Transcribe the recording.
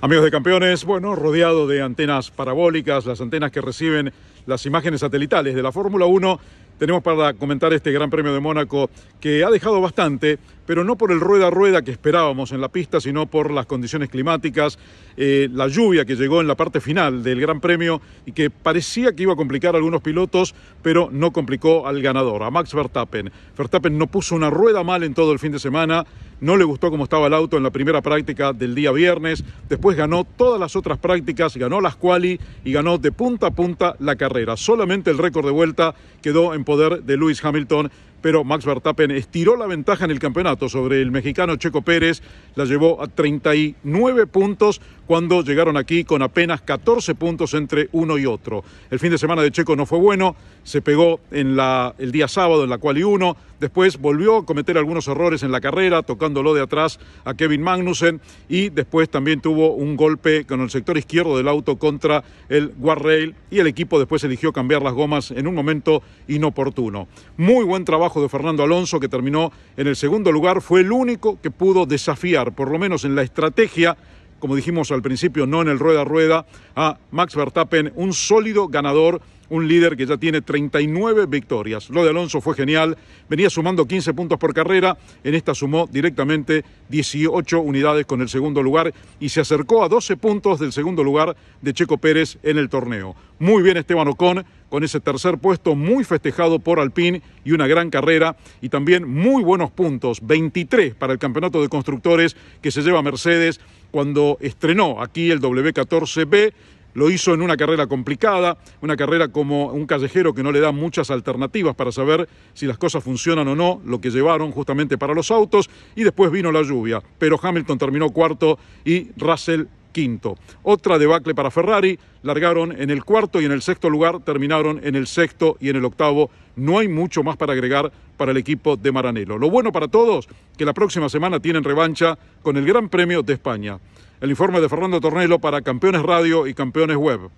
Amigos de campeones, bueno, rodeado de antenas parabólicas, las antenas que reciben las imágenes satelitales de la Fórmula 1 tenemos para comentar este Gran Premio de Mónaco que ha dejado bastante, pero no por el rueda a rueda que esperábamos en la pista, sino por las condiciones climáticas, eh, la lluvia que llegó en la parte final del Gran Premio y que parecía que iba a complicar a algunos pilotos, pero no complicó al ganador, a Max Verstappen. Verstappen no puso una rueda mal en todo el fin de semana, no le gustó cómo estaba el auto en la primera práctica del día viernes, después ganó todas las otras prácticas, ganó las quali y ganó de punta a punta la carrera. Solamente el récord de vuelta quedó en poder de Lewis Hamilton pero Max Verstappen estiró la ventaja en el campeonato sobre el mexicano Checo Pérez, la llevó a 39 puntos cuando llegaron aquí con apenas 14 puntos entre uno y otro. El fin de semana de Checo no fue bueno, se pegó en el día sábado en la cual y uno, después volvió a cometer algunos errores en la carrera, tocándolo de atrás a Kevin Magnussen y después también tuvo un golpe con el sector izquierdo del auto contra el guardrail y el equipo después eligió cambiar las gomas en un momento inoportuno. Muy buen trabajo de Fernando Alonso, que terminó en el segundo lugar, fue el único que pudo desafiar, por lo menos en la estrategia, como dijimos al principio, no en el rueda rueda, a Max Verstappen, un sólido ganador un líder que ya tiene 39 victorias. Lo de Alonso fue genial, venía sumando 15 puntos por carrera, en esta sumó directamente 18 unidades con el segundo lugar y se acercó a 12 puntos del segundo lugar de Checo Pérez en el torneo. Muy bien Esteban Ocon con ese tercer puesto muy festejado por Alpine y una gran carrera y también muy buenos puntos, 23 para el campeonato de constructores que se lleva Mercedes cuando estrenó aquí el W14B lo hizo en una carrera complicada, una carrera como un callejero que no le da muchas alternativas para saber si las cosas funcionan o no, lo que llevaron justamente para los autos, y después vino la lluvia. Pero Hamilton terminó cuarto y Russell quinto. Otra debacle para Ferrari, largaron en el cuarto y en el sexto lugar, terminaron en el sexto y en el octavo. No hay mucho más para agregar para el equipo de Maranello. Lo bueno para todos, que la próxima semana tienen revancha con el Gran Premio de España. El informe de Fernando Tornelo para Campeones Radio y Campeones Web.